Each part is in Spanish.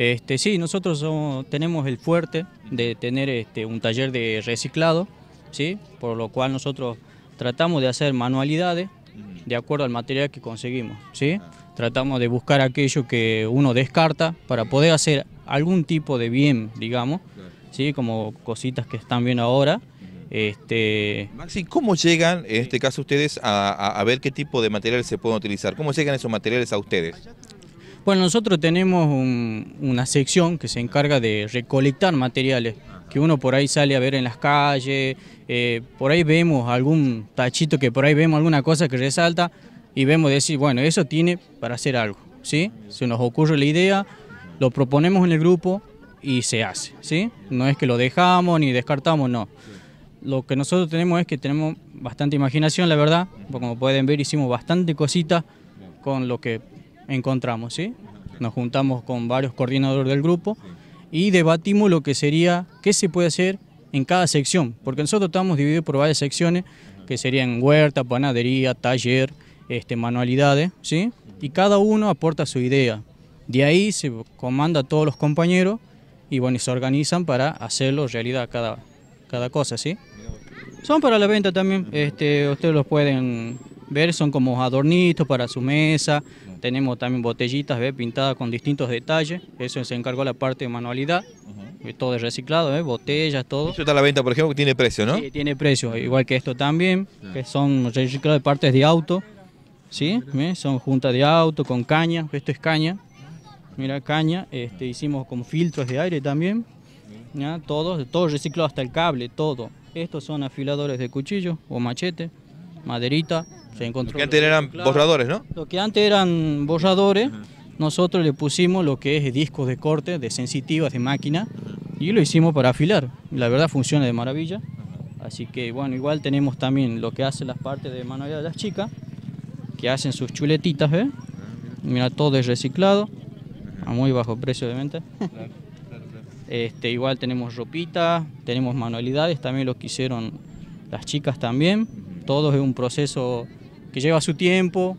Este, sí, nosotros tenemos el fuerte de tener este, un taller de reciclado, ¿sí? por lo cual nosotros tratamos de hacer manualidades de acuerdo al material que conseguimos. ¿sí? Tratamos de buscar aquello que uno descarta para poder hacer algún tipo de bien, digamos, ¿sí? como cositas que están bien ahora. Este, Maxi, ¿cómo llegan, en este caso ustedes, a, a, ver qué tipo de materiales se pueden utilizar? ¿Cómo llegan esos materiales a ustedes? Bueno, pues nosotros tenemos una sección que se encarga de recolectar materiales que uno por ahí sale a ver en las calles, eh, por ahí vemos algún tachito que por ahí vemos alguna cosa que resalta y vemos decir, bueno, eso tiene para hacer algo, ¿sí? Se nos ocurre la idea, lo proponemos en el grupo y se hace, ¿sí? No es que lo dejamos ni descartamos, no. Lo que nosotros tenemos es que tenemos bastante imaginación, la verdad, como pueden ver hicimos bastante cositas con lo que encontramos, ¿sí? Nos juntamos con varios coordinadores del grupo y debatimos lo que sería, qué se puede hacer en cada sección, porque nosotros estamos divididos por varias secciones, que serían huerta, panadería, taller, este, manualidades, ¿sí? Y cada uno aporta su idea. De ahí se comanda a todos los compañeros y bueno, se organizan para hacerlo realidad cada, cada cosa, ¿sí? Son para la venta también, este, ustedes los pueden ver, son como adornitos para su mesa, tenemos también botellitas pintadas con distintos detalles. Eso se encargó la parte de manualidad. Eh, todo es reciclado, botellas, todo. Eso está a la venta, por ejemplo, que tiene precio, ¿no? Sí, tiene precio. Igual que esto también, que son reciclados de partes de auto. ¿Sí? Son juntas de auto con caña. Esto es caña. Mira, caña. Este, hicimos con filtros de aire también. ¿Ya? Todo, todo reciclado hasta el cable, todo. Estos son afiladores de cuchillo o machete, maderita lo que antes eran borradores, ¿no? Lo que antes eran borradores, nosotros le pusimos lo que es discos de corte, de sensitivas, de máquina, y lo hicimos para afilar. La verdad funciona de maravilla. Así que, bueno, igual tenemos también lo que hacen las partes de manualidad de las chicas, que hacen sus chuletitas, ¿ves? ¿eh? Mira, todo es reciclado, a muy bajo precio, obviamente. Este, igual tenemos ropita, tenemos manualidades, también lo que hicieron las chicas también. Todo es un proceso que lleva su tiempo.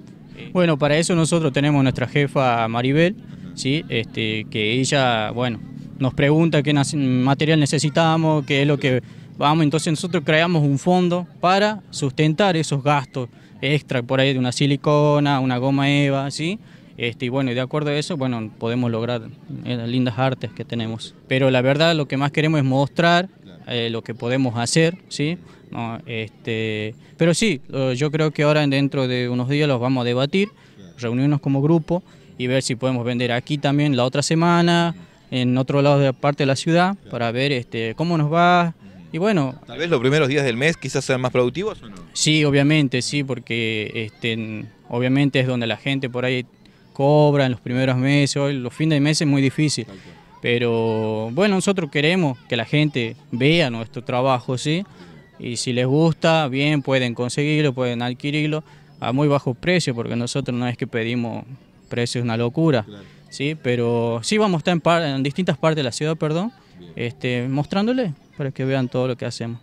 Bueno, para eso nosotros tenemos nuestra jefa Maribel, ¿sí? este, que ella, bueno, nos pregunta qué material necesitamos, qué es lo que vamos. Entonces nosotros creamos un fondo para sustentar esos gastos extra por ahí de una silicona, una goma EVA, así. Este, y bueno, de acuerdo a eso, bueno, podemos lograr eh, las lindas artes que tenemos. Pero la verdad lo que más queremos es mostrar eh, lo que podemos hacer, ¿sí? este, pero sí, yo creo que ahora dentro de unos días los vamos a debatir, reunirnos como grupo y ver si podemos vender aquí también la otra semana, en otro lado de la parte de la ciudad, para ver este, cómo nos va, y bueno, tal vez los primeros días del mes quizás sean más productivos o no? Sí, obviamente, sí, porque este, obviamente es donde la gente por ahí cobra en los primeros meses, los fines de mes es muy difícil. Pero bueno, nosotros queremos que la gente vea nuestro trabajo, ¿sí? Y si les gusta, bien, pueden conseguirlo, pueden adquirirlo a muy bajo precio, porque nosotros no es que pedimos precios una locura, ¿sí? Pero sí vamos a estar en, distintas partes de la ciudad, perdón, este, mostrándole para que vean todo lo que hacemos.